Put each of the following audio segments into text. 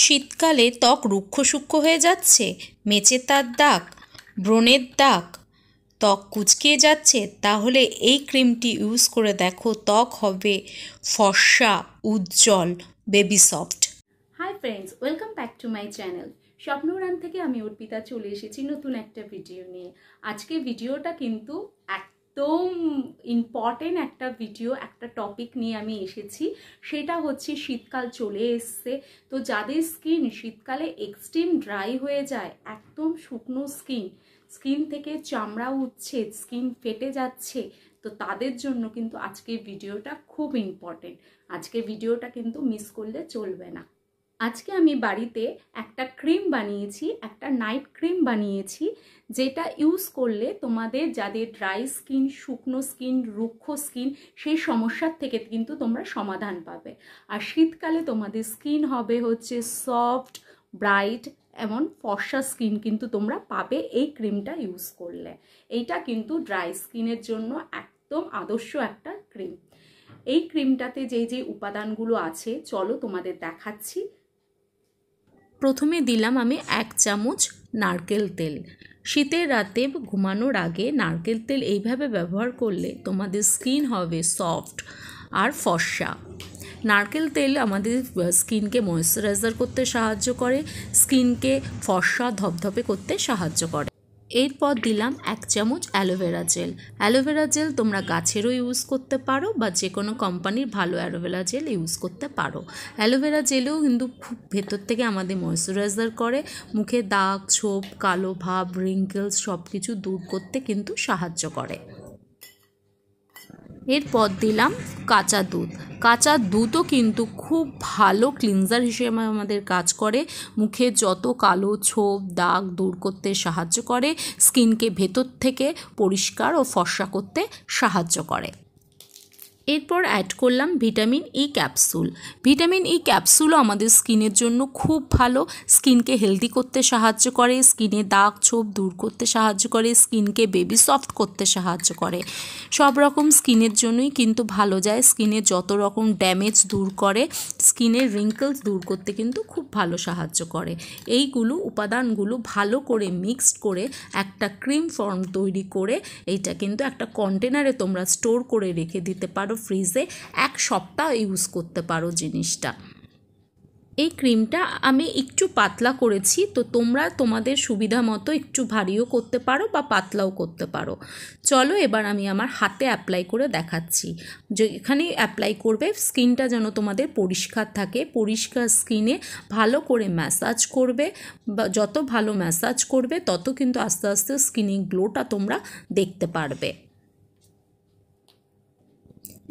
শীতকালে ত্বক রুক্ষ সূক্ষ্ম হয়ে যাচ্ছে মেচেতার দাগ ব্রণের দাগ ত্বক কুচকিয়ে যাচ্ছে তাহলে এই ক্রিমটি ইউজ করে দেখো ত্বক হবে ফর্সা উজ্জ্বল baby soft hi friends welcome back to my channel স্বপ্ন স্বপ্নরান থেকে আমি অর্পিতা চলে এসেছি নতুন একটা ভিডিও নিয়ে আজকে ভিডিওটা কিন্তু এক একদম ইম্পর্টেন্ট একটা ভিডিও একটা টপিক নিয়ে আমি এসেছি সেটা হচ্ছে শীতকাল চলে এসছে তো যাদের স্কিন শীতকালে এক্সট্রিম ড্রাই হয়ে যায় একদম শুকনো স্কিন স্কিন থেকে চামড়া উঠছে স্কিন ফেটে যাচ্ছে তো তাদের জন্য কিন্তু আজকে ভিডিওটা খুব ইম্পর্টেন্ট আজকে ভিডিওটা কিন্তু মিস করলে চলবে না আজকে আমি বাড়িতে একটা ক্রিম বানিয়েছি একটা নাইট ক্রিম বানিয়েছি যেটা ইউজ করলে তোমাদের যাদের ড্রাই স্কিন শুকনো স্কিন রুক্ষ স্কিন সেই সমস্যার থেকে কিন্তু তোমরা সমাধান পাবে আর শীতকালে তোমাদের স্কিন হবে হচ্ছে সফট ব্রাইট এমন ফর্সা স্কিন কিন্তু তোমরা পাবে এই ক্রিমটা ইউজ করলে এইটা কিন্তু ড্রাই স্কিনের জন্য একদম আদর্শ একটা ক্রিম এই ক্রিমটাতে যেই যে উপাদানগুলো আছে চলো তোমাদের দেখাচ্ছি প্রথমে দিলাম আমি এক চামচ নারকেল তেল শীতের রাতে ঘুমানোর আগে নারকেল তেল এইভাবে ব্যবহার করলে তোমাদের স্কিন হবে সফট আর ফর্সা নারকেল তেল আমাদের স্কিনকে ময়শ্চারাইজার করতে সাহায্য করে স্কিনকে ফর্সা ধপধপে করতে সাহায্য করে এরপর দিলাম এক চামচ অ্যালোভেরা জেল অ্যালোভেরা জেল তোমরা গাছেরও ইউজ করতে পারো বা যে কোনো কোম্পানির ভালো অ্যালোভেরা জেল ইউজ করতে পারো অ্যালোভেরা জেলেও কিন্তু খুব ভেতর থেকে আমাদের ময়শ্চারাইজার করে মুখে দাগ ছোপ কালো ভাব রিঙ্কেলস সব কিছু দূর করতে কিন্তু সাহায্য করে এরপর দিলাম কাঁচা দুধ কাঁচা দুধও কিন্তু খুব ভালো ক্লিনজার হিসেবে আমাদের কাজ করে মুখে যত কালো ছোপ দাগ দূর করতে সাহায্য করে স্কিনকে ভেতর থেকে পরিষ্কার ও ফর্সা করতে সাহায্য করে এরপর অ্যাড করলাম vitamin E capsule vitamin E ক্যাপসুলও আমাদের স্কিনের জন্য খুব ভালো স্কিনকে হেলদি করতে সাহায্য করে স্কিনে দাগ ছোপ দূর করতে সাহায্য করে স্কিনকে বেবি সফট করতে সাহায্য করে সব রকম স্কিনের জন্যই কিন্তু ভালো যায় স্কিনে যত রকম ড্যামেজ দূর করে স্কিনের রিঙ্কলস দূর করতে কিন্তু খুব ভালো সাহায্য করে এইগুলো উপাদানগুলো ভালো করে মিক্সড করে একটা ক্রিম ফর্ম তৈরি করে এইটা কিন্তু একটা কন্টেনারে তোমরা স্টোর করে রেখে দিতে পারো পারো ফ্রিজে এক সপ্তাহ ইউজ করতে পারো জিনিসটা এই ক্রিমটা আমি একটু পাতলা করেছি তো তোমরা তোমাদের সুবিধা মতো একটু ভারীও করতে পারো বা পাতলাও করতে পারো চলো এবার আমি আমার হাতে অ্যাপ্লাই করে দেখাচ্ছি যে এখানে অ্যাপ্লাই করবে স্কিনটা যেন তোমাদের পরিষ্কার থাকে পরিষ্কার স্কিনে ভালো করে ম্যাসাজ করবে বা যত ভালো ম্যাসাজ করবে তত কিন্তু আস্তে আস্তে স্কিনে গ্লোটা তোমরা দেখতে পারবে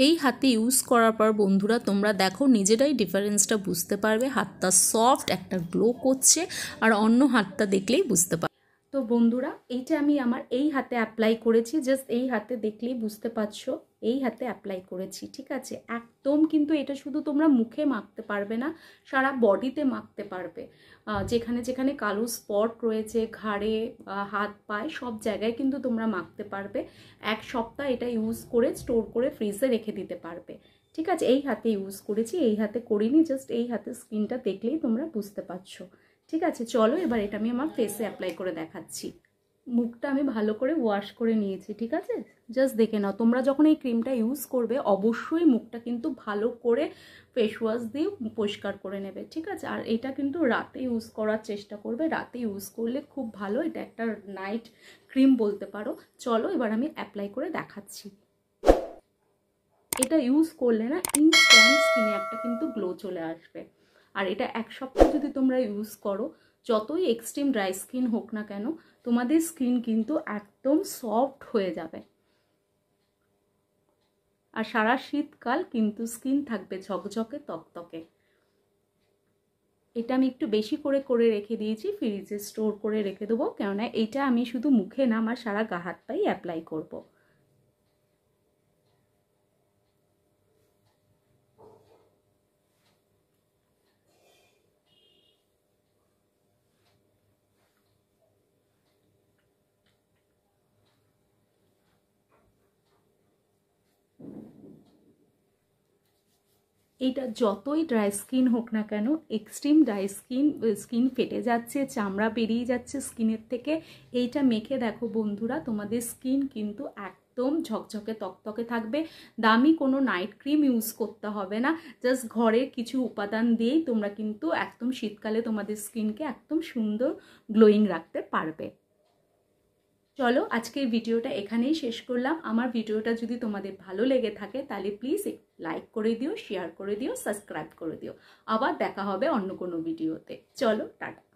এই হাতে ইউজ করার পর বন্ধুরা তোমরা দেখো নিজেরাই ডিফারেন্সটা বুঝতে পারবে হাতটা সফট একটা গ্লো করছে আর অন্য হাতটা দেখলেই বুঝতে পারবে তো বন্ধুরা এইটা আমি আমার এই হাতে অ্যাপ্লাই করেছি জাস্ট এই হাতে দেখলেই বুঝতে পারছো এই হাতে অ্যাপ্লাই করেছি ঠিক আছে একদম কিন্তু এটা শুধু তোমরা মুখে মাখতে পারবে না সারা বডিতে মাখতে পারবে যেখানে যেখানে কালো স্পট রয়েছে ঘাড়ে হাত পায়ে সব জায়গায় কিন্তু তোমরা মাখতে পারবে এক সপ্তাহ এটা ইউজ করে স্টোর করে ফ্রিজে রেখে দিতে পারবে ঠিক আছে এই হাতে ইউজ করেছি এই হাতে করিনি জাস্ট এই হাতে স্কিনটা দেখলেই তোমরা বুঝতে পারছো ঠিক আছে চলো এবার এটা আমি আমার ফেসে অ্যাপ্লাই করে দেখাচ্ছি মুখটা আমি ভালো করে ওয়াশ করে নিয়েছি ঠিক আছে জাস্ট দেখে নাও তোমরা যখন এই ক্রিমটা ইউজ করবে অবশ্যই মুখটা কিন্তু ভালো করে ফেস ওয়াশ দিয়ে পরিষ্কার করে নেবে ঠিক আছে আর এটা কিন্তু রাতে ইউজ করার চেষ্টা করবে রাতে ইউজ করলে খুব ভালো এটা একটা নাইট ক্রিম বলতে পারো চলো এবার আমি অ্যাপ্লাই করে দেখাচ্ছি এটা ইউজ করলে না ইনস্ট্যান্ট স্কিনে একটা কিন্তু গ্লো চলে আসবে আর এটা এক সপ্তাহ যদি তোমরা ইউজ করো যতই এক্সট্রিম ড্রাই স্কিন হোক না কেন তোমাদের স্কিন কিন্তু একদম সফট হয়ে যাবে আর সারা শীতকাল কিন্তু স্কিন থাকবে ঝকঝকে তকতকে এটা আমি একটু বেশি করে করে রেখে দিয়েছি ফ্রিজে স্টোর করে রেখে দেবো কেননা এটা আমি শুধু মুখে না আমার সারা গা হাত পাই অ্যাপ্লাই করবো এটা যতই ড্রাই স্কিন হোক না কেন এক্সট্রিম ড্রাই স্কিন স্কিন ফেটে যাচ্ছে চামড়া বেরিয়ে যাচ্ছে স্কিনের থেকে এইটা মেখে দেখো বন্ধুরা তোমাদের স্কিন কিন্তু এক একদম ঝকঝকে তকতকে থাকবে দামি কোনো নাইট ক্রিম ইউজ করতে হবে না জাস্ট ঘরের কিছু উপাদান দিয়েই তোমরা কিন্তু একদম শীতকালে তোমাদের স্কিনকে একদম সুন্দর গ্লোয়িং রাখতে পারবে চলো আজকের ভিডিওটা এখানেই শেষ করলাম আমার ভিডিওটা যদি তোমাদের ভালো লেগে থাকে তাহলে প্লিজ লাইক করে দিও শেয়ার করে দিও সাবস্ক্রাইব করে দিও আবার দেখা হবে অন্য কোনো ভিডিওতে চলো টাটা